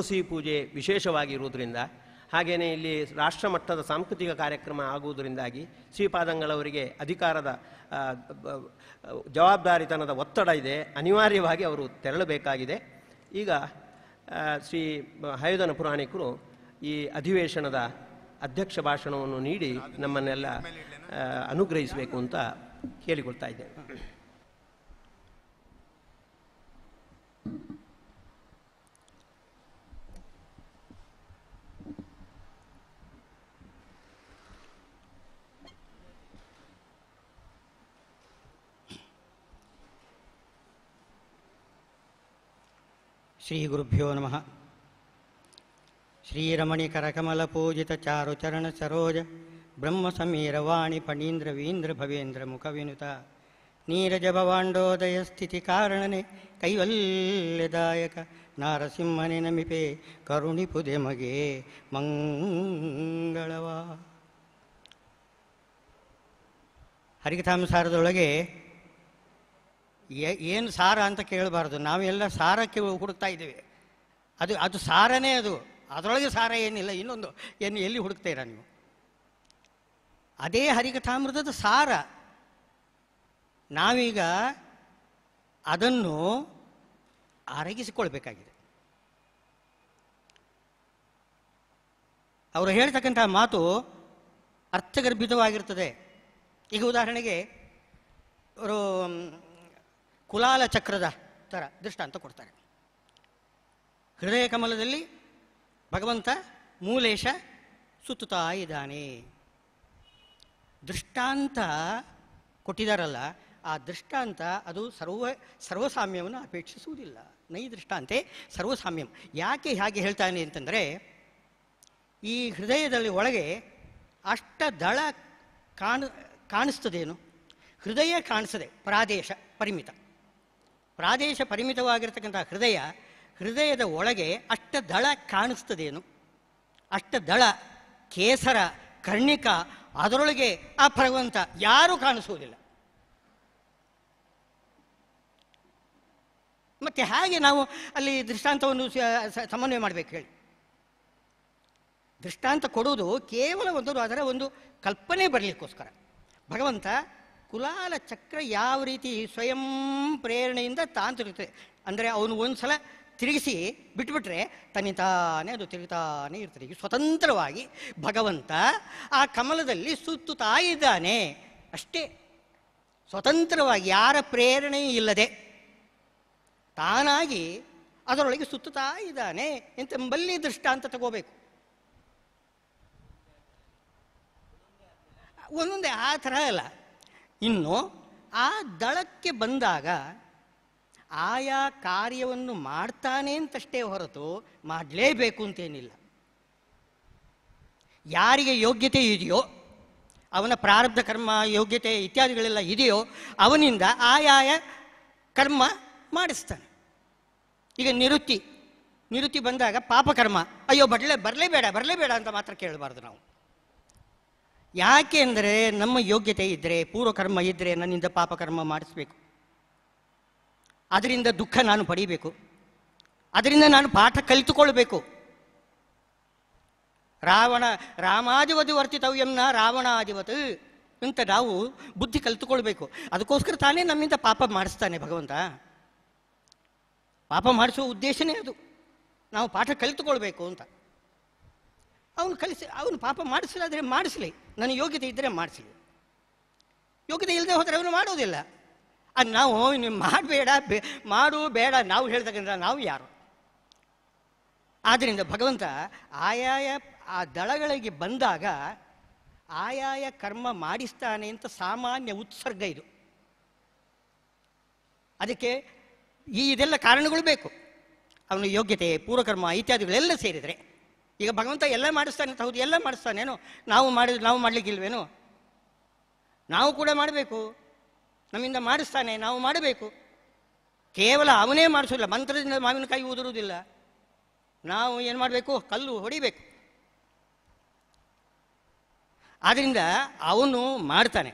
ತುಳಸಿ ಪೂಜೆ ವಿಶೇಷವಾಗಿರುವುದರಿಂದ ಹಾಗೆಯೇ ಇಲ್ಲಿ ರಾಷ್ಟ್ರ ಮಟ್ಟದ ಸಾಂಸ್ಕೃತಿಕ ಕಾರ್ಯಕ್ರಮ ಆಗುವುದರಿಂದಾಗಿ ಶ್ರೀಪಾದಂಗಳವರಿಗೆ ಅಧಿಕಾರದ ಜವಾಬ್ದಾರಿತನದ ಒತ್ತಡ ಇದೆ ಅನಿವಾರ್ಯವಾಗಿ ಅವರು ತೆರಳಬೇಕಾಗಿದೆ ಈಗ ಶ್ರೀ ಹಯೋಧನ ಪುರಾಣಿಕರು ಈ ಅಧಿವೇಶನದ ಅಧ್ಯಕ್ಷ ಭಾಷಣವನ್ನು ನೀಡಿ ನಮ್ಮನ್ನೆಲ್ಲ ಅನುಗ್ರಹಿಸಬೇಕು ಅಂತ ಕೇಳಿಕೊಳ್ತಾ ಇದ್ದೇನೆ ಶ್ರೀಗುರುಭ್ಯೋ ನಮಃ ಶ್ರೀರಮಣಿಕರಕಮಲಪೂಜಿತಚಾರುಚರಣಸರೋज ಬ್ರಹ್ಮಸಮೀರವಾಣಿ ವೀಂದ್ರ ಭವೇಂದ್ರ ಮುಖವಿನುತ ಕಾರಣನೆ ಕೈವಲ್ಯದಾಯಕ ನಾರಸಿಂಹನೆ ನಮಿಪೆ ಕರುಣಿಪುದೆ ಮಗೆ ಮಂಗಳವ ಹರಿಕಥಾಂಸಾರದೊಳಗೆ ಏನು ಸಾರ ಅಂತ ಕೇಳಬಾರ್ದು ನಾವೆಲ್ಲ ಸಾರಕ್ಕೆ ಹುಡುಕ್ತಾ ಇದ್ದೀವಿ ಅದು ಅದು ಸಾರನೇ ಅದು ಅದರೊಳಗೆ ಸಾರ ಏನಿಲ್ಲ ಇನ್ನೊಂದು ಏನು ಎಲ್ಲಿ ಹುಡುಕ್ತೀರಾ ನೀವು ಅದೇ ಹರಿಕಥಾಮೃತದ ಸಾರ ನಾವೀಗ ಅದನ್ನು ಅರಗಿಸಿಕೊಳ್ಬೇಕಾಗಿದೆ ಅವರು ಹೇಳ್ತಕ್ಕಂಥ ಮಾತು ಅರ್ಥಗರ್ಭಿತವಾಗಿರ್ತದೆ ಈಗ ಉದಾಹರಣೆಗೆ ಅವರು ಕುಲಾಲ ಚಕ್ರದ ಥರ ದೃಷ್ಟಾಂತ ಕೊಡ್ತಾರೆ ಹೃದಯ ಕಮಲದಲ್ಲಿ ಭಗವಂತ ಮೂಲೇಶ ಸುತ್ತುತ್ತಾ ಇದ್ದಾನೆ ದೃಷ್ಟಾಂತ ಕೊಟ್ಟಿದಾರಲ್ಲ ಆ ದೃಷ್ಟಾಂತ ಅದು ಸರ್ವ ಸರ್ವಸಾಮ್ಯವನ್ನು ಅಪೇಕ್ಷಿಸುವುದಿಲ್ಲ ನೈ ದೃಷ್ಟಾಂತೆ ಸರ್ವಸಾಮ್ಯಂ ಯಾಕೆ ಹೇಗೆ ಹೇಳ್ತಾನೆ ಅಂತಂದರೆ ಈ ಹೃದಯದಲ್ಲಿ ಒಳಗೆ ಅಷ್ಟ ದಳ ಕಾಣ ಕಾಣಿಸ್ತದೇನು ಹೃದಯ ಕಾಣಿಸದೆ ಪ್ರಾದೇಶ ಪರಿಮಿತ ಪ್ರಾದೇಶ ಪರಿಮಿತವಾಗಿರ್ತಕ್ಕಂಥ ಹೃದಯ ಹೃದಯದ ಒಳಗೆ ಅಷ್ಟ ದಳ ಕಾಣಿಸ್ತದೇನು ಅಷ್ಟ ದಳ ಕೇಸರ ಕರ್ಣಿಕ ಅದರೊಳಗೆ ಆ ಭಗವಂತ ಯಾರೂ ಕಾಣಿಸುವುದಿಲ್ಲ ಮತ್ತು ಹಾಗೆ ನಾವು ಅಲ್ಲಿ ದೃಷ್ಟಾಂತವನ್ನು ಸಮನ್ವಯ ಮಾಡಬೇಕು ಹೇಳಿ ದೃಷ್ಟಾಂತ ಕೊಡುವುದು ಕೇವಲ ಒಂದು ಅದರ ಒಂದು ಕಲ್ಪನೆ ಬರಲಿಕ್ಕೋಸ್ಕರ ಭಗವಂತ ಕುಲಾಲ ಚಕ್ರ ಯಾವ ರೀತಿ ಸ್ವಯಂ ಪ್ರೇರಣೆಯಿಂದ ತಾಂತಿರುತ್ತೆ ಅಂದರೆ ಅವನು ಒಂದು ಸಲ ತಿರುಗಿಸಿ ಬಿಟ್ಬಿಟ್ರೆ ತಾನೇ ಅದು ತಿರುಗುತ್ತಾನೆ ಇರ್ತದೆ ಈಗ ಸ್ವತಂತ್ರವಾಗಿ ಭಗವಂತ ಆ ಕಮಲದಲ್ಲಿ ಸುತ್ತುತ್ತಾ ಇದ್ದಾನೆ ಅಷ್ಟೇ ಸ್ವತಂತ್ರವಾಗಿ ಯಾರ ಪ್ರೇರಣೆ ಇಲ್ಲದೆ ತಾನಾಗಿ ಅದರೊಳಗೆ ಸುತ್ತುತ್ತಾ ಇದ್ದಾನೆ ಎಂತೆಂಬಲ್ಲಿ ದೃಷ್ಟಾಂತ ತಗೋಬೇಕು ಒಂದೊಂದೇ ಆ ಥರ ಅಲ್ಲ ಇನ್ನು ಆ ದಳಕ್ಕೆ ಬಂದಾಗ ಆಯಾ ಕಾರ್ಯವನ್ನು ಮಾಡ್ತಾನೆ ಅಂತಷ್ಟೇ ಹೊರತು ಮಾಡಲೇಬೇಕು ಅಂತೇನಿಲ್ಲ ಯಾರಿಗೆ ಯೋಗ್ಯತೆ ಇದೆಯೋ ಅವನ ಪ್ರಾರಬ್ಧ ಕರ್ಮ ಯೋಗ್ಯತೆ ಇತ್ಯಾದಿಗಳೆಲ್ಲ ಇದೆಯೋ ಅವನಿಂದ ಆಯಾಯ ಕರ್ಮ ಮಾಡಿಸ್ತಾನೆ ಈಗ ನಿವೃತ್ತಿ ನಿವೃತ್ತಿ ಬಂದಾಗ ಪಾಪಕರ್ಮ ಅಯ್ಯೋ ಬರಲೇ ಬರಲೇಬೇಡ ಬರಲೇಬೇಡ ಅಂತ ಮಾತ್ರ ಕೇಳಬಾರ್ದು ನಾವು ಯಾಕೆ ಅಂದರೆ ನಮ್ಮ ಯೋಗ್ಯತೆ ಇದ್ದರೆ ಪೂರ್ವಕರ್ಮ ಇದ್ದರೆ ನನ್ನಿಂದ ಪಾಪಕರ್ಮ ಮಾಡಿಸ್ಬೇಕು ಅದರಿಂದ ದುಃಖ ನಾನು ಪಡೀಬೇಕು ಅದರಿಂದ ನಾನು ಪಾಠ ಕಲಿತುಕೊಳ್ಬೇಕು ರಾವಣ ರಾಮಾಧಿವತಿ ವರ್ತಿತವ್ಯಂನ ರಾವಣಾಧಿವತ್ ಅಂತ ನಾವು ಬುದ್ಧಿ ಕಲಿತುಕೊಳ್ಬೇಕು ಅದಕ್ಕೋಸ್ಕರ ತಾನೇ ನಮ್ಮಿಂದ ಪಾಪ ಮಾಡಿಸ್ತಾನೆ ಭಗವಂತ ಪಾಪ ಮಾಡಿಸುವ ಉದ್ದೇಶನೇ ಅದು ನಾವು ಪಾಠ ಕಲಿತುಕೊಳ್ಬೇಕು ಅಂತ ಅವನು ಕಲಿಸಿ ಅವನು ಪಾಪ ಮಾಡಿಸಲಾದರೆ ಮಾಡಿಸಲಿ ನನಗೆ ಯೋಗ್ಯತೆ ಇದ್ದರೆ ಮಾಡಿಸಲಿ ಯೋಗ್ಯತೆ ಇಲ್ಲದೆ ಹೋದರೆ ಅವನು ಮಾಡೋದಿಲ್ಲ ಅದು ನಾವು ಮಾಡಬೇಡ ಬೇ ಮಾಡು ಬೇಡ ನಾವು ಹೇಳ್ತಕ್ಕಂಥ ನಾವು ಯಾರು ಆದ್ದರಿಂದ ಭಗವಂತ ಆಯಾಯ ಆ ದಳಗಳಿಗೆ ಬಂದಾಗ ಆಯಾಯ ಕರ್ಮ ಮಾಡಿಸ್ತಾನೆ ಅಂತ ಸಾಮಾನ್ಯ ಉತ್ಸರ್ಗ ಇದು ಅದಕ್ಕೆ ಈ ಇದೆಲ್ಲ ಕಾರಣಗಳು ಬೇಕು ಅವನ ಯೋಗ್ಯತೆ ಪೂರ್ವಕರ್ಮ ಇತ್ಯಾದಿಗಳೆಲ್ಲ ಸೇರಿದರೆ ಈಗ ಭಗವಂತ ಎಲ್ಲ ಮಾಡಿಸ್ತಾನೆ ಅಂತ ಹೌದು ಎಲ್ಲ ಮಾಡಿಸ್ತಾನೇನು ನಾವು ಮಾಡಿ ನಾವು ಮಾಡಲಿಕ್ಕಿಲ್ವೇನು ನಾವು ಕೂಡ ಮಾಡಬೇಕು ನಮ್ಮಿಂದ ಮಾಡಿಸ್ತಾನೆ ನಾವು ಮಾಡಬೇಕು ಕೇವಲ ಅವನೇ ಮಾಡಿಸೋದಿಲ್ಲ ಮಂತ್ರದಿಂದ ಮಾವಿನಕಾಯಿ ಉದುರುವುದಿಲ್ಲ ನಾವು ಏನು ಮಾಡಬೇಕು ಕಲ್ಲು ಹೊಡಿಬೇಕು ಆದ್ದರಿಂದ ಅವನು ಮಾಡ್ತಾನೆ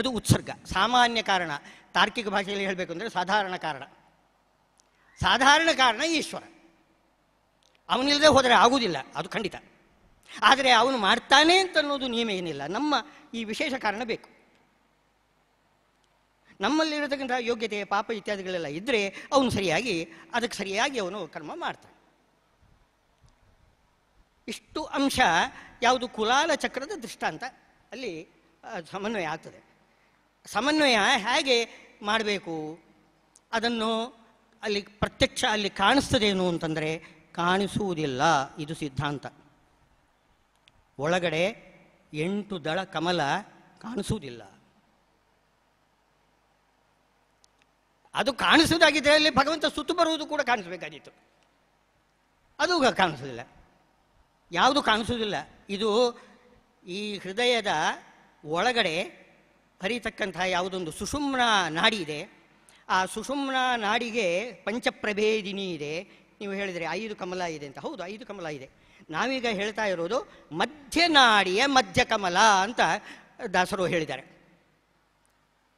ಅದು ಉತ್ಸರ್ಗ ಸಾಮಾನ್ಯ ಕಾರಣ ತಾರ್ಕಿಕ ಭಾಷೆಯಲ್ಲಿ ಹೇಳಬೇಕು ಅಂದರೆ ಸಾಧಾರಣ ಕಾರಣ ಸಾಧಾರಣ ಕಾರಣ ಈಶ್ವರ ಅವನಿಲ್ಲದೆ ಹೋದರೆ ಆಗುವುದಿಲ್ಲ ಅದು ಖಂಡಿತ ಆದರೆ ಅವನು ಮಾಡ್ತಾನೆ ಅಂತ ಅನ್ನೋದು ನಿಯಮ ಏನಿಲ್ಲ ನಮ್ಮ ಈ ವಿಶೇಷ ಕಾರಣ ಬೇಕು ನಮ್ಮಲ್ಲಿರತಕ್ಕಂಥ ಯೋಗ್ಯತೆ ಪಾಪ ಇತ್ಯಾದಿಗಳೆಲ್ಲ ಇದ್ದರೆ ಅವನು ಸರಿಯಾಗಿ ಅದಕ್ಕೆ ಸರಿಯಾಗಿ ಅವನು ಕರ್ಮ ಮಾಡ್ತಾನೆ ಇಷ್ಟು ಅಂಶ ಯಾವುದು ಕುಲಾಲ ಚಕ್ರದ ದೃಷ್ಟಾಂತ ಅಲ್ಲಿ ಸಮನ್ವಯ ಆಗ್ತದೆ ಸಮನ್ವಯ ಹೇಗೆ ಮಾಡಬೇಕು ಅದನ್ನು ಅಲ್ಲಿ ಪ್ರತ್ಯಕ್ಷ ಅಲ್ಲಿ ಕಾಣಿಸ್ತದೇನು ಅಂತಂದರೆ ಕಾಣಿಸುವುದಿಲ್ಲ ಇದು ಸಿದ್ಧಾಂತ ಒಳಗಡೆ ಎಂಟು ದಳ ಕಮಲ ಕಾಣಿಸುವುದಿಲ್ಲ ಅದು ಕಾಣಿಸುವುದಾಗಿದೆ ಅಲ್ಲಿ ಭಗವಂತ ಸುತ್ತು ಬರುವುದು ಕೂಡ ಕಾಣಿಸಬೇಕಾಗಿತ್ತು ಅದು ಕಾಣಿಸುವುದಿಲ್ಲ ಯಾವುದು ಕಾಣಿಸುವುದಿಲ್ಲ ಇದು ಈ ಹೃದಯದ ಒಳಗಡೆ ಹರಿತಕ್ಕಂತಹ ಯಾವುದೊಂದು ಸುಷುಮ್ನ ನಾಡಿ ಇದೆ ಆ ಸುಷುಮ್ನ ನಾಡಿಗೆ ಪಂಚಪ್ರಭೇದಿನಿ ಇದೆ ನೀವು ಹೇಳಿದರೆ ಐದು ಕಮಲ ಇದೆ ಅಂತ ಹೌದು ಐದು ಕಮಲ ಇದೆ ನಾವೀಗ ಹೇಳ್ತಾ ಇರೋದು ಮಧ್ಯನಾಡಿಯ ಮಧ್ಯ ಕಮಲ ಅಂತ ದಾಸರು ಹೇಳಿದ್ದಾರೆ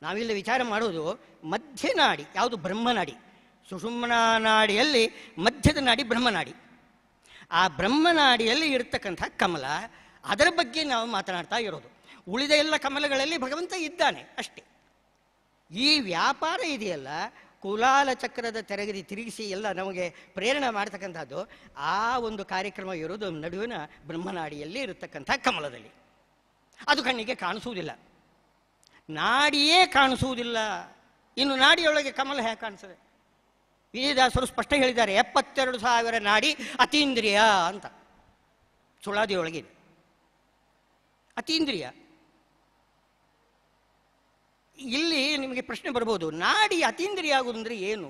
ನಾವಿಲ್ಲಿ ವಿಚಾರ ಮಾಡೋದು ಮಧ್ಯನಾಡಿ ಯಾವುದು ಬ್ರಹ್ಮನಾಡಿ ಸುಷುಮ್ನ ನಾಡಿಯಲ್ಲಿ ಮಧ್ಯದ ನಾಡಿ ಬ್ರಹ್ಮನಾಡಿ ಆ ಬ್ರಹ್ಮನಾಡಿಯಲ್ಲಿ ಇರ್ತಕ್ಕಂಥ ಕಮಲ ಅದರ ಬಗ್ಗೆ ನಾವು ಮಾತನಾಡ್ತಾ ಇರೋದು ಉಳಿದ ಎಲ್ಲ ಕಮಲಗಳಲ್ಲಿ ಭಗವಂತ ಇದ್ದಾನೆ ಅಷ್ಟೇ ಈ ವ್ಯಾಪಾರ ಇದೆಯಲ್ಲ ಕುಲಾಲ ಚಕ್ರದ ತೆರಗದಿ ತಿರುಗಿಸಿ ಎಲ್ಲ ನಮಗೆ ಪ್ರೇರಣೆ ಮಾಡ್ತಕ್ಕಂಥದ್ದು ಆ ಒಂದು ಕಾರ್ಯಕ್ರಮ ಇರೋದು ನಡುವಿನ ಬ್ರಹ್ಮನಾಡಿಯಲ್ಲಿ ಇರತಕ್ಕಂಥ ಕಮಲದಲ್ಲಿ ಅದು ಕಣ್ಣಿಗೆ ಕಾಣಿಸುವುದಿಲ್ಲ ನಾಡಿಯೇ ಕಾಣಿಸುವುದಿಲ್ಲ ಇನ್ನು ನಾಡಿಯೊಳಗೆ ಕಮಲ ಹೇಗೆ ಕಾಣಿಸ್ತದೆ ವಿಜಯದಾಸರು ಸ್ಪಷ್ಟ ಹೇಳಿದ್ದಾರೆ ಎಪ್ಪತ್ತೆರಡು ಸಾವಿರ ನಾಡಿ ಅತೀಂದ್ರಿಯ ಅಂತ ಸುಳಾದಿಯೊಳಗಿದೆ ಅತೀಂದ್ರಿಯ ಇಲ್ಲಿ ನಿಮಗೆ ಪ್ರಶ್ನೆ ಬರ್ಬೋದು ನಾಡಿ ಅತೀಂದ್ರಿಯ ಆಗೋದು ಅಂದರೆ ಏನು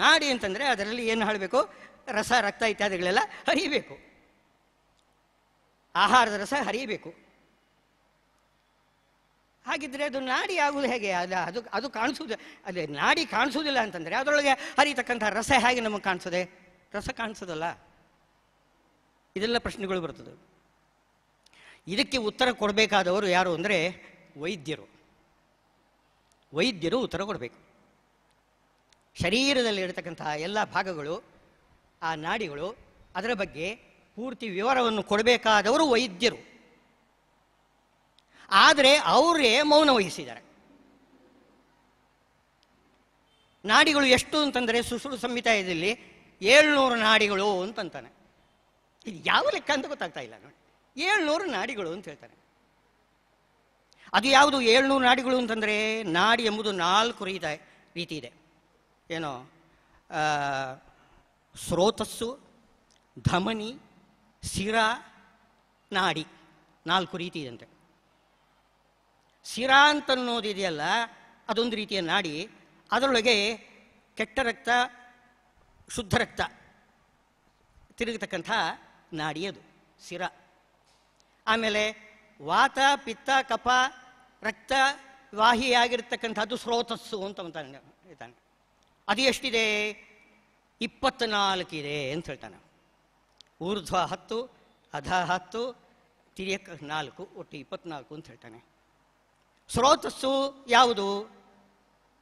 ನಾಡಿ ಅಂತಂದರೆ ಅದರಲ್ಲಿ ಏನು ಹಾಳಬೇಕು ರಸ ರಕ್ತ ಇತ್ಯಾದಿಗಳೆಲ್ಲ ಹರಿಯಬೇಕು ಆಹಾರದ ರಸ ಹರಿಯಬೇಕು ಹಾಗಿದ್ರೆ ಅದು ನಾಡಿ ಆಗುವುದು ಹೇಗೆ ಅದು ಅದು ಅದು ಕಾಣಿಸೋದು ಅದೇ ನಾಡಿ ಕಾಣಿಸೋದಿಲ್ಲ ಅಂತಂದರೆ ಅದರೊಳಗೆ ಹರಿತಕ್ಕಂಥ ರಸ ಹೇಗೆ ನಮಗೆ ಕಾಣಿಸೋದೆ ರಸ ಕಾಣಿಸೋದಲ್ಲ ಇದೆಲ್ಲ ಪ್ರಶ್ನೆಗಳು ಬರ್ತದೆ ಇದಕ್ಕೆ ಉತ್ತರ ಕೊಡಬೇಕಾದವರು ಯಾರು ಅಂದರೆ ವೈದ್ಯರು ವೈದ್ಯರು ಉತ್ತರ ಕೊಡಬೇಕು ಶರೀರದಲ್ಲಿರತಕ್ಕಂತಹ ಎಲ್ಲ ಭಾಗಗಳು ಆ ನಾಡಿಗಳು ಅದರ ಬಗ್ಗೆ ಪೂರ್ತಿ ವಿವರವನ್ನು ಕೊಡಬೇಕಾದವರು ವೈದ್ಯರು ಆದರೆ ಅವರೇ ಮೌನ ವಹಿಸಿದ್ದಾರೆ ನಾಡಿಗಳು ಎಷ್ಟು ಅಂತಂದರೆ ಸುಸುಳು ಸಂಹಿತೆಯಲ್ಲಿ ಏಳ್ನೂರು ನಾಡಿಗಳು ಅಂತಂತಾನೆ ಇದು ಯಾವ ಲೆಕ್ಕ ಅಂತ ಗೊತ್ತಾಗ್ತಾ ಇಲ್ಲ ನೋಡಿ ಏಳ್ನೂರು ನಾಡಿಗಳು ಅಂತ ಹೇಳ್ತಾನೆ ಅದು ಯಾವುದು ಏಳ್ನೂರು ನಾಡಿಗಳು ಅಂತಂದರೆ ನಾಡಿ ಎಂಬುದು ನಾಲ್ಕು ರೀತ ರೀತಿ ಇದೆ ಏನೋ ಸ್ರೋತಸ್ಸು ಧಮನಿ ಶಿರ ನಾಡಿ ನಾಲ್ಕು ರೀತಿ ಇದಂತೆ ಸಿರಾ ಅಂತನ್ನೋದಿದೆಯಲ್ಲ ಅದೊಂದು ರೀತಿಯ ನಾಡಿ ಅದರೊಳಗೆ ಕೆಟ್ಟ ರಕ್ತ ಶುದ್ಧ ರಕ್ತ ತಿರುಗತಕ್ಕಂಥ ನಾಡಿ ಅದು ಸಿರ ಆಮೇಲೆ ವಾತ ಪಿತ್ತ ಕಪ ರಕ್ತ ವಾಹಿಯಾಗಿರ್ತಕ್ಕಂಥದ್ದು ಸ್ರೋತಸ್ಸು ಅಂತ ಅಂತಾನೆ ಹೇಳ್ತಾನೆ ಅದು ಎಷ್ಟಿದೆ ಇದೆ ಅಂತ ಹೇಳ್ತಾನೆ ಊರ್ಧ್ವ ಹತ್ತು ಅಧ ಹತ್ತು ತಿರಿಯಕ ನಾಲ್ಕು ಒಟ್ಟು ಇಪ್ಪತ್ನಾಲ್ಕು ಅಂತ ಹೇಳ್ತಾನೆ ಸ್ರೋತಸ್ಸು ಯಾವುದು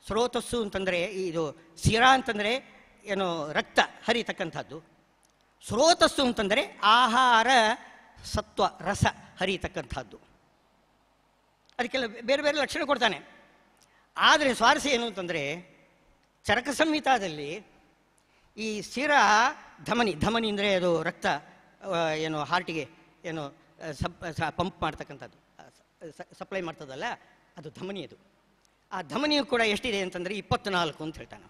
ಸ್ರೋತಸ್ಸು ಅಂತಂದರೆ ಇದು ಶಿರ ಅಂತಂದರೆ ಏನು ರಕ್ತ ಹರಿತಕ್ಕಂಥದ್ದು ಸ್ರೋತಸ್ಸು ಅಂತಂದರೆ ಆಹಾರ ಸತ್ವ ರಸ ಹರಿಯತಕ್ಕಂಥದ್ದು ಅದಕ್ಕೆಲ್ಲ ಬೇರೆ ಬೇರೆ ಲಕ್ಷಣ ಕೊಡ್ತಾನೆ ಆದರೆ ಸ್ವಾರಸ್ಯ ಏನು ಅಂತಂದರೆ ಚರಕ ಸಂಹಿತಾದಲ್ಲಿ ಈ ಸ್ಥಿರ ಧಮನಿ ಧಮನಿ ಅಂದರೆ ಅದು ರಕ್ತ ಏನು ಹಾರ್ಟಿಗೆ ಏನು ಸಪ್ ಪಂಪ್ ಮಾಡ್ತಕ್ಕಂಥದ್ದು ಸಪ್ಲೈ ಮಾಡ್ತದಲ್ಲ ಅದು ಧಮನಿ ಅದು ಆ ಧಮನಿಯು ಕೂಡ ಎಷ್ಟಿದೆ ಅಂತಂದರೆ ನಾಲ್ಕು ಅಂತ ಹೇಳ್ತಾನೆ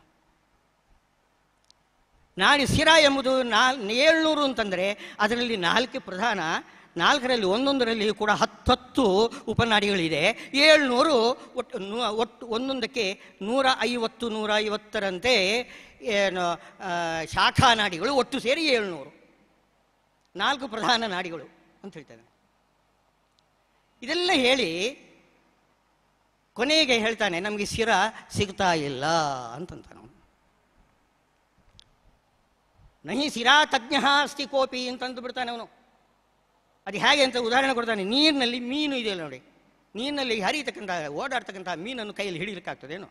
ನಾಡಿ ಸಿರ ಎಂಬುದು ನಾಲ್ ಏಳ್ನೂರು ಅಂತಂದರೆ ಅದರಲ್ಲಿ ನಾಲ್ಕು ಪ್ರಧಾನ ನಾಲ್ಕರಲ್ಲಿ ಒಂದೊಂದರಲ್ಲಿ ಕೂಡ ಹತ್ತತ್ತು ಉಪನಾಡಿಗಳಿದೆ ಏಳ್ನೂರು ಒಟ್ಟು ನೂ ಒಟ್ಟು ಒಂದೊಂದಕ್ಕೆ ನೂರ ಐವತ್ತು ನೂರ ಐವತ್ತರಂತೆ ಏನು ಶಾಖಾ ನಾಡಿಗಳು ಒಟ್ಟು ಸೇರಿ ಏಳ್ನೂರು ನಾಲ್ಕು ಪ್ರಧಾನ ನಾಡಿಗಳು ಅಂತ ಹೇಳ್ತಾರೆ ಇದೆಲ್ಲ ಹೇಳಿ ಕೊನೆಗೆ ಹೇಳ್ತಾನೆ ನಮಗೆ ಶಿರ ಸಿಗ್ತಾ ಇಲ್ಲ ಅಂತಂತಾನೆ ನಹಿ ಸಿರಾ ತಜ್ಞ ಅಸ್ತಿ ಕೋಪಿ ಅಂತಂದು ಬಿಡ್ತಾನೆ ಅವನು ಅದು ಹೇಗೆ ಅಂತ ಉದಾಹರಣೆ ಕೊಡ್ತಾನೆ ನೀರಿನಲ್ಲಿ ಮೀನು ಇದೆಯಲ್ಲ ನೋಡಿ ನೀರಿನಲ್ಲಿ ಹರಿಯತಕ್ಕಂಥ ಓಡಾಡ್ತಕ್ಕಂಥ ಮೀನನ್ನು ಕೈಯಲ್ಲಿ ಏನು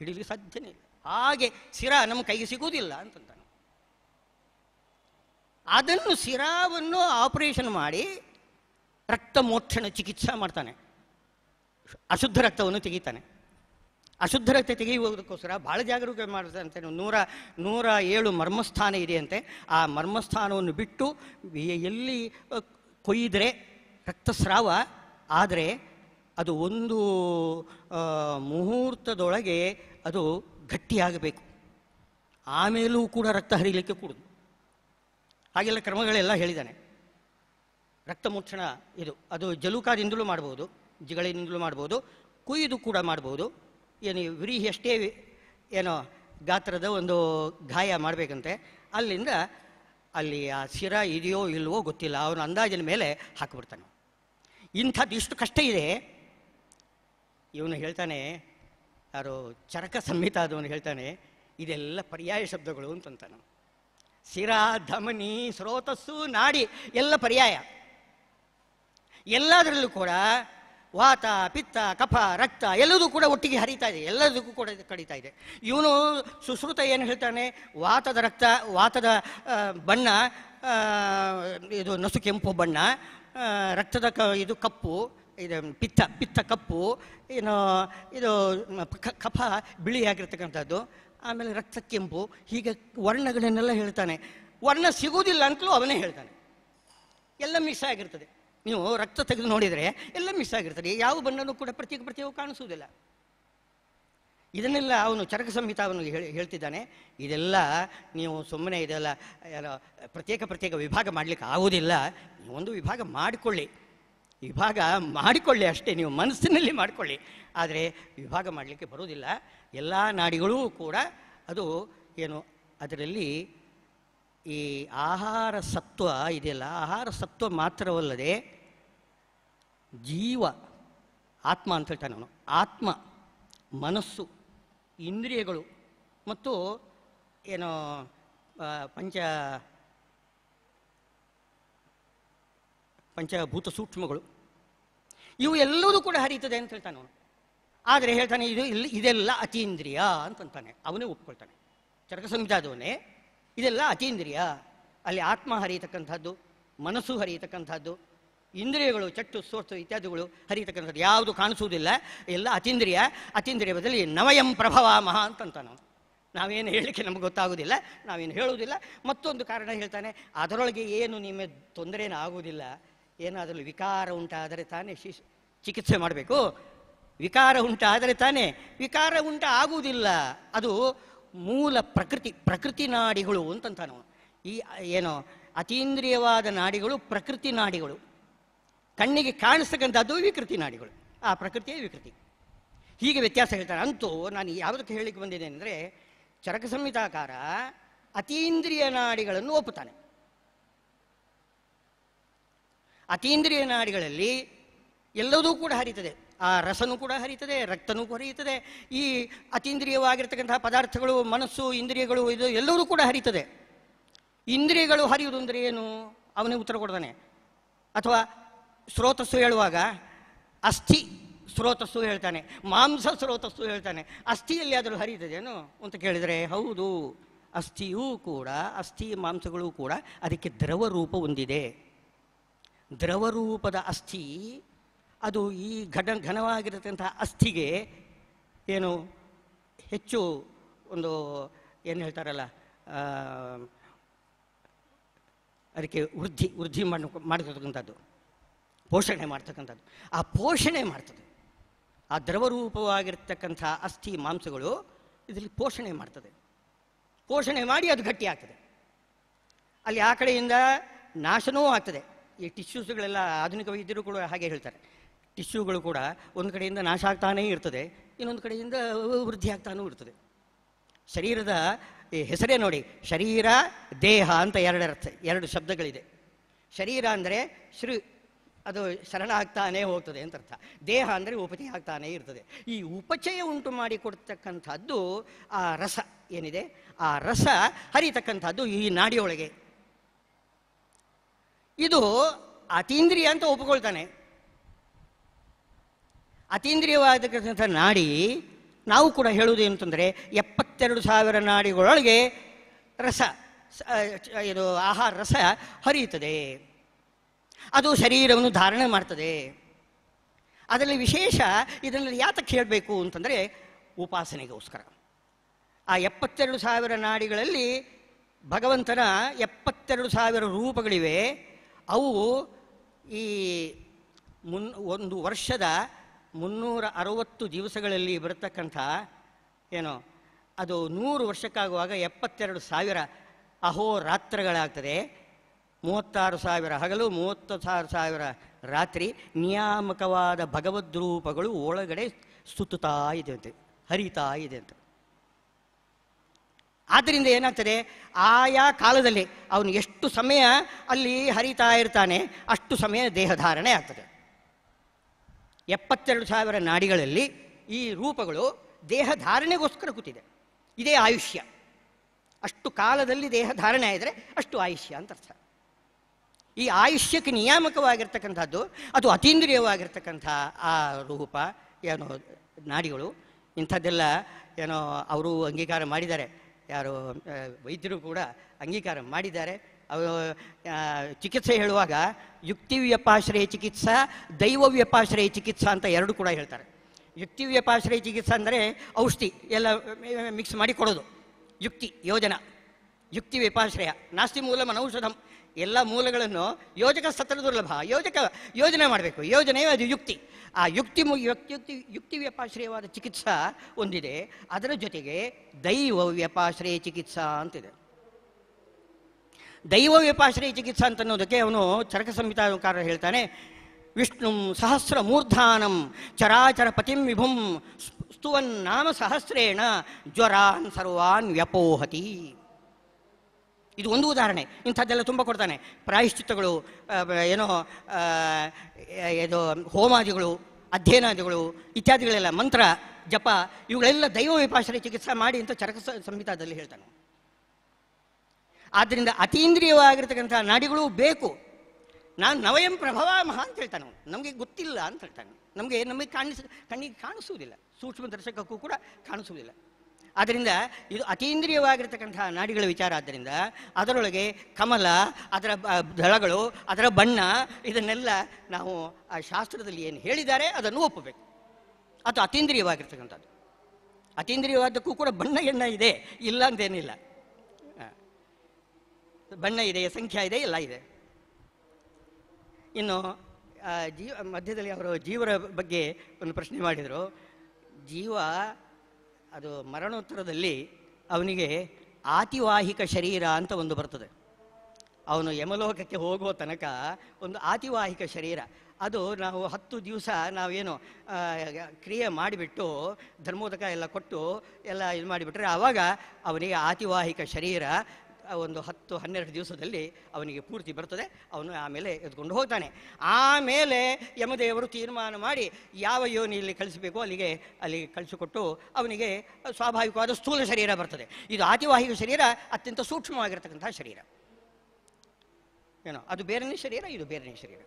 ಹಿಡಿಯಲಿಕ್ಕೆ ಸಾಧ್ಯನೇ ಇಲ್ಲ ಹಾಗೆ ಸಿರಾ ನಮ್ಮ ಕೈಗೆ ಸಿಗುವುದಿಲ್ಲ ಅಂತಂತಾನೆ ಅದನ್ನು ಸಿರಾವನ್ನು ಆಪರೇಷನ್ ಮಾಡಿ ರಕ್ತ ಮೋಕ್ಷಣ ಚಿಕಿತ್ಸೆ ಮಾಡ್ತಾನೆ ಅಶುದ್ಧ ರಕ್ತವನ್ನು ತೆಗೀತಾನೆ ಅಶುದ್ಧ ರಕ್ತ ತೆಗೆಯುವುದಕ್ಕೋಸ್ಕರ ಭಾಳ ಜಾಗರೂಕ ಮಾಡಿದಂತೆ ನೂರ ನೂರ ಏಳು ಮರ್ಮಸ್ಥಾನ ಇದೆಯಂತೆ ಆ ಮರ್ಮಸ್ಥಾನವನ್ನು ಬಿಟ್ಟು ಎಲ್ಲಿ ಕೊಯ್ದರೆ ರಕ್ತಸ್ರಾವ ಆದರೆ ಅದು ಒಂದು ಮುಹೂರ್ತದೊಳಗೆ ಅದು ಗಟ್ಟಿಯಾಗಬೇಕು ಆಮೇಲೂ ಕೂಡ ರಕ್ತ ಹರಿಲಿಕ್ಕೆ ಕೂಡುದು ಹಾಗೆಲ್ಲ ಕ್ರಮಗಳೆಲ್ಲ ಹೇಳಿದ್ದಾನೆ ರಕ್ತಮೋಕ್ಷಣ ಇದು ಅದು ಜಲುಕಾದಿಂದಲೂ ಮಾಡ್ಬೋದು ಜಿಗಳಿಂದಲೂ ಮಾಡ್ಬೋದು ಕೊಯ್ದು ಕೂಡ ಮಾಡ್ಬೋದು ಏನು ವ್ರೀಹಿಯಷ್ಟೇ ಏನೋ ಗಾತ್ರದ ಒಂದು ಗಾಯ ಮಾಡಬೇಕಂತೆ ಅಲ್ಲಿಂದ ಅಲ್ಲಿ ಆ ಶಿರ ಇದೆಯೋ ಇಲ್ವೋ ಗೊತ್ತಿಲ್ಲ ಅವನು ಅಂದಾಜಿನ ಮೇಲೆ ಹಾಕಿಬಿಡ್ತಾನೆ ಇಂಥದ್ದು ಇಷ್ಟು ಕಷ್ಟ ಇದೆ ಇವನು ಹೇಳ್ತಾನೆ ಯಾರು ಚರಕ ಸಂಹಿತ ಆದವನು ಹೇಳ್ತಾನೆ ಇದೆಲ್ಲ ಪರ್ಯಾಯ ಶಬ್ದಗಳು ಅಂತಂತಾನು ಶಿರ ಧಮನಿ ಸ್ರೋತಸ್ಸು ನಾಡಿ ಎಲ್ಲ ಪರ್ಯಾಯ ಎಲ್ಲದರಲ್ಲೂ ಕೂಡ ವಾತ ಪಿತ್ತ ಕಫ ರಕ್ತ ಎಲ್ಲದೂ ಕೂಡ ಒಟ್ಟಿಗೆ ಹರಿತಾ ಇದೆ ಎಲ್ಲದಕ್ಕೂ ಕೂಡ ಕಡಿತಾ ಇದೆ ಇವನು ಸುಶ್ರುತ ಏನು ಹೇಳ್ತಾನೆ ವಾತದ ರಕ್ತ ವಾತದ ಬಣ್ಣ ಇದು ನಸು ಕೆಂಪು ಬಣ್ಣ ರಕ್ತದ ಕ ಇದು ಕಪ್ಪು ಇದು ಪಿತ್ತ ಪಿತ್ತ ಕಪ್ಪು ಏನು ಇದು ಕಫ ಬಿಳಿಯಾಗಿರ್ತಕ್ಕಂಥದ್ದು ಆಮೇಲೆ ರಕ್ತ ಕೆಂಪು ಹೀಗೆ ವರ್ಣಗಳನ್ನೆಲ್ಲ ಹೇಳ್ತಾನೆ ವರ್ಣ ಸಿಗೋದಿಲ್ಲ ಅಂತಲೂ ಅವನೇ ಹೇಳ್ತಾನೆ ಎಲ್ಲ ಮಿಕ್ಸ್ ಆಗಿರ್ತದೆ ನೀವು ರಕ್ತ ತೆಗೆದು ನೋಡಿದರೆ ಎಲ್ಲ ಮಿಸ್ ಆಗಿರ್ತದೆ ಯಾವ ಬಣ್ಣನೂ ಕೂಡ ಪ್ರತ್ಯೇಕ ಪ್ರತ್ಯೇಕ ಕಾಣಿಸುವುದಿಲ್ಲ ಇದನ್ನೆಲ್ಲ ಅವನು ಚರಕ ಸಂಹಿತ ಅವನು ಹೇಳಿ ಹೇಳ್ತಿದ್ದಾನೆ ಇದೆಲ್ಲ ನೀವು ಸುಮ್ಮನೆ ಇದೆಲ್ಲ ಏನೋ ಪ್ರತ್ಯೇಕ ಪ್ರತ್ಯೇಕ ವಿಭಾಗ ಮಾಡಲಿಕ್ಕೆ ಆಗೋದಿಲ್ಲ ಒಂದು ವಿಭಾಗ ಮಾಡಿಕೊಳ್ಳಿ ವಿಭಾಗ ಮಾಡಿಕೊಳ್ಳಿ ಅಷ್ಟೇ ನೀವು ಮನಸ್ಸಿನಲ್ಲಿ ಮಾಡಿಕೊಳ್ಳಿ ಆದರೆ ವಿಭಾಗ ಮಾಡಲಿಕ್ಕೆ ಬರೋದಿಲ್ಲ ಎಲ್ಲ ನಾಡಿಗಳೂ ಕೂಡ ಅದು ಏನು ಅದರಲ್ಲಿ ಈ ಆಹಾರ ಸತ್ವ ಇದೆಯಲ್ಲ ಆಹಾರ ಸತ್ವ ಮಾತ್ರವಲ್ಲದೆ ಜೀವ ಆತ್ಮ ಅಂತ ಹೇಳ್ತಾನೆ ಅವನು ಆತ್ಮ ಮನಸ್ಸು ಇಂದ್ರಿಯಗಳು ಮತ್ತು ಏನೋ ಪಂಚ ಪಂಚಭೂತ ಸೂಕ್ಷ್ಮಗಳು ಇವು ಎಲ್ಲವೂ ಕೂಡ ಹರಿಯುತ್ತದೆ ಅಂತ ಹೇಳ್ತಾನೆ ಅವನು ಆದರೆ ಹೇಳ್ತಾನೆ ಇದು ಇಲ್ಲಿ ಇದೆಲ್ಲ ಅತೀಂದ್ರಿಯ ಅಂತಂತಾನೆ ಅವನೇ ಒಪ್ಕೊಳ್ತಾನೆ ಚರಕ ಸಂಹಿತಾದವನೇ ಇದೆಲ್ಲ ಅತೀಂದ್ರಿಯ ಅಲ್ಲಿ ಆತ್ಮ ಹರಿಯತಕ್ಕಂಥದ್ದು ಮನಸ್ಸು ಹರಿಯತಕ್ಕಂಥದ್ದು ಇಂದ್ರಿಯಗಳು ಚಟ್ಟು ಸೋರ್ತು ಇತ್ಯಾದಿಗಳು ಹರಿಯತಕ್ಕಂಥದ್ದು ಯಾವುದು ಕಾಣಿಸುವುದಿಲ್ಲ ಎಲ್ಲ ಅತೀಂದ್ರಿಯ ಅತೀಂದ್ರಿಯ ಬದಲಿ ನವಯಂ ಪ್ರಭವ ಮಹಾ ಅಂತಂತ ನಾವು ನಾವೇನು ಹೇಳಲಿಕ್ಕೆ ನಮ್ಗೆ ಗೊತ್ತಾಗೋದಿಲ್ಲ ನಾವೇನು ಹೇಳುವುದಿಲ್ಲ ಮತ್ತೊಂದು ಕಾರಣ ಹೇಳ್ತಾನೆ ಅದರೊಳಗೆ ಏನು ನಿಮಗೆ ತೊಂದರೆನೂ ಆಗುವುದಿಲ್ಲ ಏನಾದರೂ ವಿಕಾರ ಉಂಟಾದರೆ ತಾನೇ ಶಿಶ್ ಚಿಕಿತ್ಸೆ ಮಾಡಬೇಕು ವಿಕಾರ ಉಂಟಾದರೆ ತಾನೇ ವಿಕಾರ ಉಂಟ ಆಗುವುದಿಲ್ಲ ಅದು ಮೂಲ ಪ್ರಕೃತಿ ಪ್ರಕೃತಿ ನಾಡಿಗಳು ಅಂತಂತ ನಾವು ಈ ಏನು ಅತೀಂದ್ರಿಯವಾದ ನಾಡಿಗಳು ಪ್ರಕೃತಿ ನಾಡಿಗಳು ಕಣ್ಣಿಗೆ ಕಾಣಿಸ್ತಕ್ಕಂಥದ್ದು ವಿಕೃತಿ ನಾಡಿಗಳು ಆ ಪ್ರಕೃತಿಯೇ ವಿಕೃತಿ ಹೀಗೆ ವ್ಯತ್ಯಾಸ ಹೇಳ್ತಾರೆ ಅಂತೂ ನಾನು ಯಾವುದಕ್ಕೆ ಹೇಳಿಕ್ಕೆ ಬಂದಿದ್ದೇನೆ ಅಂದರೆ ಚರಕ ಸಂಹಿತಾಕಾರ ಅತೀಂದ್ರಿಯ ನಾಡಿಗಳನ್ನು ಒಪ್ಪುತ್ತಾನೆ ಅತೀಂದ್ರಿಯ ನಾಡಿಗಳಲ್ಲಿ ಎಲ್ಲದೂ ಕೂಡ ಹರಿತದೆ ಆ ರಸನೂ ಕೂಡ ಹರಿತದೆ ರಕ್ತನೂ ಹರಿಯುತ್ತದೆ ಈ ಅತೀಂದ್ರಿಯವಾಗಿರ್ತಕ್ಕಂತಹ ಪದಾರ್ಥಗಳು ಮನಸ್ಸು ಇಂದ್ರಿಯಗಳು ಇದು ಎಲ್ಲರೂ ಕೂಡ ಹರಿತದೆ ಇಂದ್ರಿಯಗಳು ಹರಿಯುವುದು ಅಂದರೆ ಏನು ಅವನಿಗೆ ಉತ್ತರ ಕೊಡ್ತಾನೆ ಅಥವಾ ಸ್ರೋತಸ್ಸು ಹೇಳುವಾಗ ಅಸ್ಥಿ ಸ್ರೋತಸ್ಸು ಹೇಳ್ತಾನೆ ಮಾಂಸ ಸ್ರೋತಸ್ಸು ಹೇಳ್ತಾನೆ ಅಸ್ಥಿಯಲ್ಲಿ ಆದರೂ ಹರಿತದೇನು ಅಂತ ಕೇಳಿದರೆ ಹೌದು ಅಸ್ಥಿಯೂ ಕೂಡ ಅಸ್ಥಿ ಮಾಂಸಗಳೂ ಕೂಡ ಅದಕ್ಕೆ ದ್ರವ ರೂಪ ಹೊಂದಿದೆ ದ್ರವರೂಪದ ಅಸ್ಥಿ ಅದು ಈ ಘಟ ಘನವಾಗಿರತಕ್ಕಂತಹ ಅಸ್ಥಿಗೆ ಏನು ಹೆಚ್ಚು ಒಂದು ಏನು ಹೇಳ್ತಾರಲ್ಲ ಅದಕ್ಕೆ ವೃದ್ಧಿ ವೃದ್ಧಿ ಮಾಡಿ ಮಾಡಿರ್ತಕ್ಕಂಥದ್ದು ಪೋಷಣೆ ಮಾಡ್ತಕ್ಕಂಥದ್ದು ಆ ಪೋಷಣೆ ಮಾಡ್ತದೆ ಆ ದ್ರವರೂಪವಾಗಿರ್ತಕ್ಕಂಥ ಅಸ್ಥಿ ಮಾಂಸಗಳು ಇದರಲ್ಲಿ ಪೋಷಣೆ ಮಾಡ್ತದೆ ಪೋಷಣೆ ಮಾಡಿ ಅದು ಗಟ್ಟಿ ಆಗ್ತದೆ ಅಲ್ಲಿ ಆ ಕಡೆಯಿಂದ ನಾಶನವೂ ಆಗ್ತದೆ ಈ ಟಿಶ್ಯೂಸ್ಗಳೆಲ್ಲ ಆಧುನಿಕ ವೈದ್ಯರು ಕೂಡ ಹಾಗೆ ಹೇಳ್ತಾರೆ ಟಿಶ್ಯೂಗಳು ಕೂಡ ಒಂದು ಕಡೆಯಿಂದ ನಾಶ ಆಗ್ತಾನೇ ಇರ್ತದೆ ಇನ್ನೊಂದು ಕಡೆಯಿಂದ ವೃದ್ಧಿ ಆಗ್ತಾನೂ ಇರ್ತದೆ ಶರೀರದ ಈ ಹೆಸರೇ ನೋಡಿ ಶರೀರ ದೇಹ ಅಂತ ಎರಡರ್ಥ ಎರಡು ಶಬ್ದಗಳಿದೆ ಶರೀರ ಅಂದರೆ ಶ್ರೀ ಅದು ಆಗ್ತಾನೆ ಹೋಗ್ತದೆ ಅಂತ ಅರ್ಥ ದೇಹ ಅಂದರೆ ಉಪಚಯ ಆಗ್ತಾನೇ ಇರ್ತದೆ ಈ ಉಪಚಯ ಉಂಟು ಮಾಡಿ ಆ ರಸ ಏನಿದೆ ಆ ರಸ ಹರಿತಕ್ಕಂಥದ್ದು ಈ ನಾಡಿಯೊಳಗೆ ಇದು ಅತೀಂದ್ರಿಯ ಅಂತ ಒಪ್ಪಿಕೊಳ್ತಾನೆ ಅತೀಂದ್ರಿಯವಾಗಿರ್ತಕ್ಕಂಥ ನಾಡಿ ನಾವು ಕೂಡ ಹೇಳುವುದು ಅಂತಂದರೆ ಎಪ್ಪತ್ತೆರಡು ಸಾವಿರ ನಾಡಿಗಳೊಳಗೆ ರಸ ಇದು ಆಹಾರ ರಸ ಹರಿಯುತ್ತದೆ ಅದು ಶರೀರವನ್ನು ಧಾರಣೆ ಮಾಡ್ತದೆ ಅದರಲ್ಲಿ ವಿಶೇಷ ಇದರಲ್ಲಿ ಯಾತಕ್ಕೆ ಹೇಳಬೇಕು ಅಂತಂದರೆ ಉಪಾಸನೆಗೋಸ್ಕರ ಆ ಎಪ್ಪತ್ತೆರಡು ಸಾವಿರ ನಾಡಿಗಳಲ್ಲಿ ಭಗವಂತನ ಎಪ್ಪತ್ತೆರಡು ಸಾವಿರ ರೂಪಗಳಿವೆ ಅವು ಈ ಮುನ್ ಒಂದು ವರ್ಷದ ಮುನ್ನೂರ ಅರವತ್ತು ದಿವಸಗಳಲ್ಲಿ ಬರತಕ್ಕಂಥ ಏನೋ ಅದು ನೂರು ವರ್ಷಕ್ಕಾಗುವಾಗ ಎಪ್ಪತ್ತೆರಡು ಸಾವಿರ ಅಹೋರಾತ್ರಗಳಾಗ್ತದೆ ಮೂವತ್ತಾರು ಸಾವಿರ ಹಗಲು ಮೂವತ್ತಾರು ಸಾವಿರ ರಾತ್ರಿ ನಿಯಾಮಕವಾದ ಭಗವದ್ ರೂಪಗಳು ಒಳಗಡೆ ಸುತ್ತುತ್ತಾ ಇದೆ ಅಂತ ಹರಿತಾ ಇದೆ ಅಂತ ಆದ್ದರಿಂದ ಏನಾಗ್ತದೆ ಆಯಾ ಕಾಲದಲ್ಲಿ ಅವನು ಎಷ್ಟು ಸಮಯ ಅಲ್ಲಿ ಹರಿತಾ ಇರ್ತಾನೆ ಅಷ್ಟು ಸಮಯ ದೇಹಧಾರಣೆ ಆಗ್ತದೆ ಎಪ್ಪತ್ತೆರಡು ಸಾವಿರ ನಾಡಿಗಳಲ್ಲಿ ಈ ರೂಪಗಳು ದೇಹ ಧಾರಣೆಗೋಸ್ಕರ ಕೂತಿದೆ ಇದೇ ಆಯುಷ್ಯ ಅಷ್ಟು ಕಾಲದಲ್ಲಿ ದೇಹ ಧಾರಣೆ ಆದರೆ ಅಷ್ಟು ಆಯುಷ್ಯ ಅಂತ ಅರ್ಥ ಈ ಆಯುಷ್ಯಕ್ಕೆ ನಿಯಾಮಕವಾಗಿರ್ತಕ್ಕಂಥದ್ದು ಅದು ಅತೀಂದ್ರಿಯವಾಗಿರ್ತಕ್ಕಂಥ ಆ ರೂಪ ಏನೋ ನಾಡಿಗಳು ಇಂಥದ್ದೆಲ್ಲ ಏನೋ ಅವರು ಅಂಗೀಕಾರ ಮಾಡಿದ್ದಾರೆ ಯಾರು ವೈದ್ಯರು ಕೂಡ ಅಂಗೀಕಾರ ಮಾಡಿದ್ದಾರೆ ಅವರು ಚಿಕಿತ್ಸೆ ಹೇಳುವಾಗ ಯುಕ್ತಿ ವ್ಯಪಾಶ್ರಯ ಚಿಕಿತ್ಸಾ ದೈವ ವ್ಯಪಾಶ್ರಯ ಚಿಕಿತ್ಸಾ ಅಂತ ಎರಡು ಕೂಡ ಹೇಳ್ತಾರೆ ಯುಕ್ತಿ ವ್ಯಪಾಶ್ರಯ ಚಿಕಿತ್ಸಾ ಅಂದರೆ ಔಷಧಿ ಎಲ್ಲ ಮಿಕ್ಸ್ ಮಾಡಿ ಕೊಡೋದು ಯುಕ್ತಿ ಯೋಜನಾ ಯುಕ್ತಿ ವ್ಯಪಾಶ್ರಯ ನಾಸ್ತಿ ಮೂಲ ಅನೌಷಧಂ ಎಲ್ಲ ಮೂಲಗಳನ್ನು ಯೋಜಕ ಸತ್ರ ದುರ್ಲಭ ಯೋಜಕ ಯೋಜನೆ ಮಾಡಬೇಕು ಯೋಜನೆ ಅದು ಯುಕ್ತಿ ಆ ಯುಕ್ತಿ ಯುಕ್ತಿ ಯುಕ್ತಿ ವ್ಯಪಾಶ್ರಯವಾದ ಚಿಕಿತ್ಸಾ ಒಂದಿದೆ ಅದರ ಜೊತೆಗೆ ದೈವ ವ್ಯಪಾಶ್ರಯ ಚಿಕಿತ್ಸಾ ಅಂತಿದೆ ದೈವ ವ್ಯಪಾಶ್ರಯ ಚಿಕಿತ್ಸಾ ಅಂತ ಅನ್ನೋದಕ್ಕೆ ಅವನು ಚರಕ ಸಂಹಿತಾಕಾರ ಹೇಳ್ತಾನೆ ವಿಷ್ಣು ಸಹಸ್ರ ಮೂರ್ಧಾನಂ ಚರಾಚರ ಪತಿಂ ವಿಭುಂ ನಾಮ ಸಹಸ್ರೇಣ ಜ್ವರಾನ್ ಸರ್ವಾನ್ ವ್ಯಪೋಹತಿ ಇದು ಒಂದು ಉದಾಹರಣೆ ಇಂಥದ್ದೆಲ್ಲ ತುಂಬ ಕೊಡ್ತಾನೆ ಪ್ರಾಯಶ್ಚಿತ್ತಗಳು ಏನೋ ಇದು ಹೋಮಾದಿಗಳು ಅಧ್ಯಯನಾದಿಗಳು ಇತ್ಯಾದಿಗಳೆಲ್ಲ ಮಂತ್ರ ಜಪ ಇವುಗಳೆಲ್ಲ ದೈವ ವಿಪಾಸನೆ ಚಿಕಿತ್ಸೆ ಮಾಡಿ ಅಂತ ಚರಕ ಸಂಹಿತಾದಲ್ಲಿ ಹೇಳ್ತಾನೆ ಆದ್ದರಿಂದ ಅತೀಂದ್ರಿಯವಾಗಿರ್ತಕ್ಕಂಥ ನಾಡಿಗಳು ಬೇಕು ನಾನು ನವಯಂ ಮಹಾ ಅಂತ ಹೇಳ್ತಾನೆ ನಮಗೆ ಗೊತ್ತಿಲ್ಲ ಅಂತ ಹೇಳ್ತಾನೆ ನಮಗೆ ನಮಗೆ ಕಾಣಿಸ ಕಣ್ಣಿಗೆ ಕಾಣಿಸುವುದಿಲ್ಲ ಸೂಕ್ಷ್ಮ ದರ್ಶಕಕ್ಕೂ ಕೂಡ ಕಾಣಿಸುವುದಿಲ್ಲ ಆದ್ದರಿಂದ ಇದು ಅತೀಂದ್ರಿಯವಾಗಿರ್ತಕ್ಕಂತಹ ನಾಡಿಗಳ ವಿಚಾರ ಆದ್ದರಿಂದ ಅದರೊಳಗೆ ಕಮಲ ಅದರ ದಳಗಳು ಅದರ ಬಣ್ಣ ಇದನ್ನೆಲ್ಲ ನಾವು ಆ ಶಾಸ್ತ್ರದಲ್ಲಿ ಏನು ಹೇಳಿದ್ದಾರೆ ಅದನ್ನು ಒಪ್ಪಬೇಕು ಅದು ಅತೀಂದ್ರಿಯವಾಗಿರ್ತಕ್ಕಂಥದ್ದು ಅತೀಂದ್ರಿಯವಾದಕ್ಕೂ ಕೂಡ ಬಣ್ಣ ಎಣ್ಣ ಇದೆ ಇಲ್ಲ ಅಂತೇನಿಲ್ಲ ಬಣ್ಣ ಇದೆ ಸಂಖ್ಯಾ ಇದೆ ಎಲ್ಲ ಇದೆ ಇನ್ನು ಜೀವ ಮಧ್ಯದಲ್ಲಿ ಅವರು ಜೀವರ ಬಗ್ಗೆ ಒಂದು ಪ್ರಶ್ನೆ ಮಾಡಿದರು ಜೀವ ಅದು ಮರಣೋತ್ತರದಲ್ಲಿ ಅವನಿಗೆ ಆತಿವಾಹಿಕ ಶರೀರ ಅಂತ ಒಂದು ಬರ್ತದೆ ಅವನು ಯಮಲೋಕಕ್ಕೆ ಹೋಗುವ ತನಕ ಒಂದು ಆತಿವಾಹಿಕ ಶರೀರ ಅದು ನಾವು ಹತ್ತು ದಿವಸ ನಾವೇನು ಕ್ರಿಯೆ ಮಾಡಿಬಿಟ್ಟು ಧರ್ಮೋದಕ ಎಲ್ಲ ಕೊಟ್ಟು ಎಲ್ಲ ಇದು ಮಾಡಿಬಿಟ್ರೆ ಆವಾಗ ಅವನಿಗೆ ಆತಿವಾಹಿಕ ಶರೀರ ಒಂದು ಹತ್ತು ಹನ್ನೆರಡು ದಿವಸದಲ್ಲಿ ಅವನಿಗೆ ಪೂರ್ತಿ ಬರ್ತದೆ ಅವನು ಆಮೇಲೆ ಎದ್ಕೊಂಡು ಹೋಗ್ತಾನೆ ಆಮೇಲೆ ಯಮದೇವರು ತೀರ್ಮಾನ ಮಾಡಿ ಯಾವ ಯೋನಿಯಲ್ಲಿ ಕಳಿಸಬೇಕು ಅಲ್ಲಿಗೆ ಅಲ್ಲಿಗೆ ಕಳಿಸಿಕೊಟ್ಟು ಅವನಿಗೆ ಸ್ವಾಭಾವಿಕವಾದ ಸ್ಥೂಲ ಶರೀರ ಬರ್ತದೆ ಇದು ಆತಿವಾಹಿಕ ಶರೀರ ಅತ್ಯಂತ ಸೂಕ್ಷ್ಮವಾಗಿರ್ತಕ್ಕಂಥ ಶರೀರ ಏನೋ ಅದು ಬೇರೆನೇ ಶರೀರ ಇದು ಬೇರೆನೇ ಶರೀರ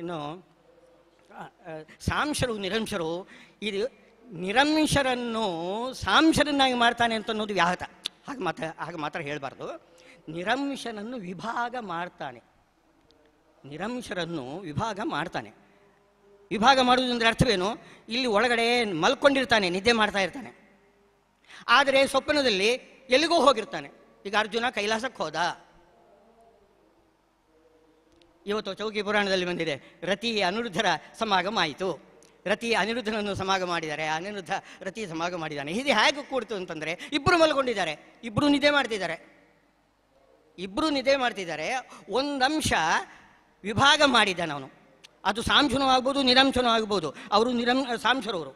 ಇನ್ನು ಸಾಂಶರು ನಿರಂಶರು ಇದು ನಿರಂಶರನ್ನು ಸಾಂಶರನ್ನಾಗಿ ಮಾಡ್ತಾನೆ ಅಂತ ಅನ್ನೋದು ವ್ಯಾಹತ ಹಾಗೆ ಮಾತ್ರ ಹಾಗೆ ಮಾತ್ರ ಹೇಳಬಾರ್ದು ನಿರಂಶನನ್ನು ವಿಭಾಗ ಮಾಡ್ತಾನೆ ನಿರಂಶರನ್ನು ವಿಭಾಗ ಮಾಡ್ತಾನೆ ವಿಭಾಗ ಮಾಡುವುದು ಅರ್ಥವೇನು ಇಲ್ಲಿ ಒಳಗಡೆ ಮಲ್ಕೊಂಡಿರ್ತಾನೆ ನಿದ್ದೆ ಮಾಡ್ತಾ ಇರ್ತಾನೆ ಆದರೆ ಸ್ವಪ್ನದಲ್ಲಿ ಎಲ್ಲಿಗೋ ಹೋಗಿರ್ತಾನೆ ಈಗ ಅರ್ಜುನ ಕೈಲಾಸಕ್ಕೆ ಹೋದ ಇವತ್ತು ಚೌಕಿ ಪುರಾಣದಲ್ಲಿ ಬಂದಿದೆ ರತಿ ಅನುರುದ್ಧರ ಸಮಾಗಮ ಆಯಿತು ರತಿ ಅನಿರುದ್ಧನನ್ನು ಸಮಾಗ ಮಾಡಿದ್ದಾರೆ ಅನಿರುದ್ಧ ರತಿ ಸಮಾಗ ಮಾಡಿದ್ದಾನೆ ಇದು ಹೇಗೆ ಕೂಡ್ತು ಅಂತಂದರೆ ಇಬ್ಬರು ಮಲ್ಕೊಂಡಿದ್ದಾರೆ ಇಬ್ಬರು ನಿದ್ದೆ ಮಾಡ್ತಿದ್ದಾರೆ ಇಬ್ಬರು ನಿದ್ದೆ ಮಾಡ್ತಿದ್ದಾರೆ ಒಂದಂಶ ವಿಭಾಗ ಮಾಡಿದ್ದಾನೆ ಅವನು ಅದು ಸಾಂಶನೂ ಆಗ್ಬೋದು ನಿರಂಶನೂ ಆಗ್ಬೋದು ಅವರು ನಿರಂ ಸಾಂಶರವರು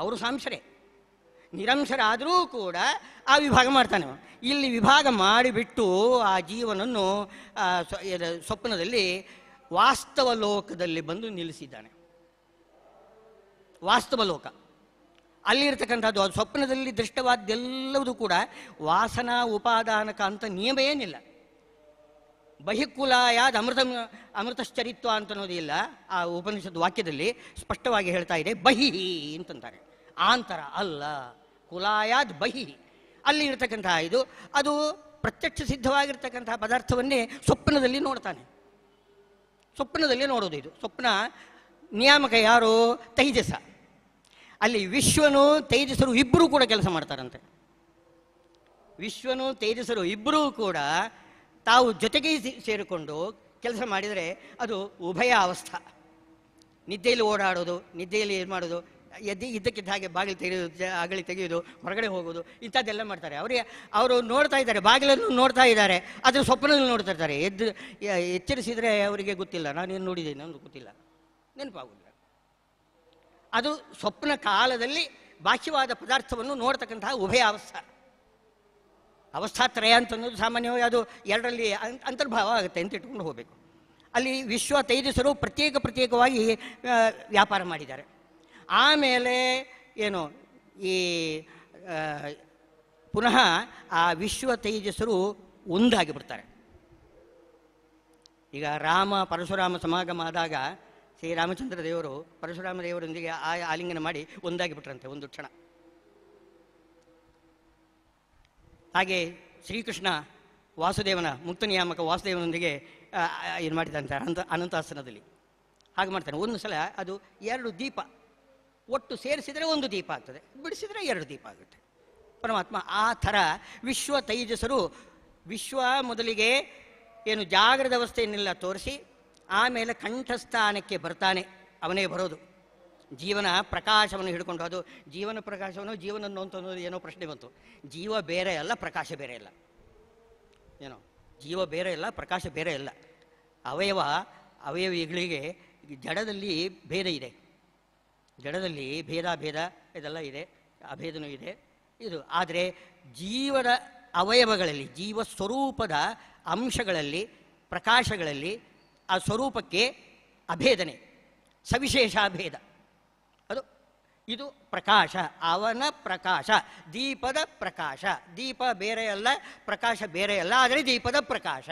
ಅವರು ಸಾಂಶರೇ ನಿರಂಶರಾದರೂ ಕೂಡ ಆ ವಿಭಾಗ ಮಾಡ್ತಾನೆ ಅವನು ಇಲ್ಲಿ ವಿಭಾಗ ಮಾಡಿಬಿಟ್ಟು ಆ ಜೀವನನ್ನು ಸ್ವಪ್ನದಲ್ಲಿ ವಾಸ್ತವ ಲೋಕದಲ್ಲಿ ಬಂದು ನಿಲ್ಲಿಸಿದ್ದಾನೆ ವಾಸ್ತವ ಲೋಕ ಅಲ್ಲಿರ್ತಕ್ಕಂಥದ್ದು ಅದು ಸ್ವಪ್ನದಲ್ಲಿ ದೃಷ್ಟವಾದ್ದೆಲ್ಲವೂ ಕೂಡ ವಾಸನಾ ಉಪಾದಾನಕ ಅಂತ ನಿಯಮ ಏನಿಲ್ಲ ಬಹಿಕುಲಾಯಾದ ಅಮೃತ ಅಮೃತಶ್ಚರಿತ್ವ ಅಂತ ಅನ್ನೋದಿಲ್ಲ ಆ ಉಪನಿಷತ್ ವಾಕ್ಯದಲ್ಲಿ ಸ್ಪಷ್ಟವಾಗಿ ಹೇಳ್ತಾ ಇದೆ ಬಹಿ ಅಂತಂತಾರೆ ಆಂತರ ಅಲ್ಲ ಕುಲಾಯಾದ್ ಬಹಿ ಅಲ್ಲಿ ಇರತಕ್ಕಂತಹ ಇದು ಅದು ಪ್ರತ್ಯಕ್ಷ ಸಿದ್ಧವಾಗಿರ್ತಕ್ಕಂತಹ ಪದಾರ್ಥವನ್ನೇ ಸ್ವಪ್ನದಲ್ಲಿ ನೋಡ್ತಾನೆ ಸ್ವಪ್ನದಲ್ಲಿ ನೋಡೋದು ಇದು ಸ್ವಪ್ನ ನಿಯಾಮಕ ಯಾರು ತೈಜಸ ಅಲ್ಲಿ ವಿಶ್ವನು ತೇಜಸ್ವರು ಇಬ್ಬರೂ ಕೂಡ ಕೆಲಸ ಮಾಡ್ತಾರಂತೆ ವಿಶ್ವನು ತೇಜಸ್ವರು ಇಬ್ಬರೂ ಕೂಡ ತಾವು ಜೊತೆಗೆ ಸೇರಿಕೊಂಡು ಕೆಲಸ ಮಾಡಿದರೆ ಅದು ಉಭಯ ಅವಸ್ಥಾ ನಿದ್ದೆಯಲ್ಲಿ ಓಡಾಡೋದು ನಿದ್ದೆಯಲ್ಲಿ ಏನು ಮಾಡೋದು ಎದ್ದು ಇದ್ದಕ್ಕಿದ್ದ ಹಾಗೆ ಬಾಗಿಲು ತೆಗೆಯೋದು ಅಗಳಿ ತೆಗೆಯೋದು ಹೊರಗಡೆ ಹೋಗೋದು ಇಂಥದ್ದೆಲ್ಲ ಮಾಡ್ತಾರೆ ಅವರಿಗೆ ಅವರು ನೋಡ್ತಾ ಇದ್ದಾರೆ ಬಾಗಿಲನ್ನು ನೋಡ್ತಾ ಇದ್ದಾರೆ ಅದರ ಸ್ವಪ್ನದಲ್ಲಿ ನೋಡ್ತಾ ಇರ್ತಾರೆ ಎದ್ದು ಎಚ್ಚರಿಸಿದರೆ ಅವರಿಗೆ ಗೊತ್ತಿಲ್ಲ ನಾನು ಏನು ನೋಡಿದ್ದೀನಿ ನನಗೆ ಗೊತ್ತಿಲ್ಲ ನೆನಪಾಗುತ್ತೆ ಅದು ಸ್ವಪ್ನ ಕಾಲದಲ್ಲಿ ಬಾಹ್ಯವಾದ ಪದಾರ್ಥವನ್ನು ನೋಡ್ತಕ್ಕಂತಹ ಉಭಯ ಅವಸ್ಥಾ ಅವಸ್ಥಾತ್ರಯ ಅನ್ನೋದು ಸಾಮಾನ್ಯವಾಗಿ ಅದು ಎರಡರಲ್ಲಿ ಅಂತರ್ಭಾವ ಆಗುತ್ತೆ ಅಂತ ಇಟ್ಕೊಂಡು ಹೋಗಬೇಕು ಅಲ್ಲಿ ವಿಶ್ವ ತೈಜಸರು ಪ್ರತ್ಯೇಕ ಪ್ರತ್ಯೇಕವಾಗಿ ವ್ಯಾಪಾರ ಮಾಡಿದ್ದಾರೆ ಆಮೇಲೆ ಏನು ಈ ಪುನಃ ಆ ವಿಶ್ವ ತೇಜಸ್ಸರು ಒಂದಾಗಿ ಬಿಡ್ತಾರೆ ಈಗ ರಾಮ ಪರಶುರಾಮ ಸಮಾಗಮ ಆದಾಗ ಶ್ರೀ ರಾಮಚಂದ್ರ ದೇವರು ಪರಶುರಾಮ ದೇವರೊಂದಿಗೆ ಆ ಆಲಿಂಗನ ಮಾಡಿ ಒಂದಾಗಿಬಿಟ್ರಂತೆ ಒಂದು ಕ್ಷಣ ಹಾಗೆ ಶ್ರೀಕೃಷ್ಣ ವಾಸುದೇವನ ಮುಕ್ತ ನಿಯಾಮಕ ವಾಸುದೇವನೊಂದಿಗೆ ಏನು ಮಾಡಿದಂತೆ ಅನಂತ ಅನಂತಾಸನದಲ್ಲಿ ಹಾಗೆ ಮಾಡ್ತಾನೆ ಒಂದು ಸಲ ಅದು ಎರಡು ದೀಪ ಒಟ್ಟು ಸೇರಿಸಿದರೆ ಒಂದು ದೀಪ ಆಗ್ತದೆ ಬಿಡಿಸಿದರೆ ಎರಡು ದೀಪ ಆಗುತ್ತೆ ಪರಮಾತ್ಮ ಆ ಥರ ವಿಶ್ವ ತೈಜಸರು ವಿಶ್ವ ಮೊದಲಿಗೆ ಏನು ಜಾಗೃತ ಅವಸ್ಥೆಯನ್ನೆಲ್ಲ ತೋರಿಸಿ ಆಮೇಲೆ ಕಂಠಸ್ಥಾನಕ್ಕೆ ಬರ್ತಾನೆ ಅವನೇ ಬರೋದು ಜೀವನ ಪ್ರಕಾಶವನ್ನು ಹಿಡ್ಕೊಂಡು ಅದು ಜೀವನ ಪ್ರಕಾಶವನ್ನು ಜೀವನನ್ನು ಅಂತ ಏನೋ ಪ್ರಶ್ನೆ ಬಂತು ಜೀವ ಬೇರೆ ಅಲ್ಲ ಪ್ರಕಾಶ ಬೇರೆ ಇಲ್ಲ ಏನೋ ಜೀವ ಬೇರೆ ಇಲ್ಲ ಪ್ರಕಾಶ ಬೇರೆ ಇಲ್ಲ ಅವಯವ ಅವಯವಿಗಳಿಗೆ ಜಡದಲ್ಲಿ ಭೇದ ಇದೆ ಜಡದಲ್ಲಿ ಭೇದ ಭೇದ ಇದೆಲ್ಲ ಇದೆ ಅಭೇದನೂ ಇದೆ ಇದು ಆದರೆ ಜೀವದ ಅವಯವಗಳಲ್ಲಿ ಜೀವ ಸ್ವರೂಪದ ಅಂಶಗಳಲ್ಲಿ ಪ್ರಕಾಶಗಳಲ್ಲಿ ಆ ಸ್ವರೂಪಕ್ಕೆ ಅಭೇದನೆ ಸವಿಶೇಷ ಅದು ಇದು ಪ್ರಕಾಶ ಅವನ ಪ್ರಕಾಶ ದೀಪದ ಪ್ರಕಾಶ ದೀಪ ಬೇರೆಯಲ್ಲ ಪ್ರಕಾಶ ಬೇರೆಯಲ್ಲ ಆದರೆ ದೀಪದ ಪ್ರಕಾಶ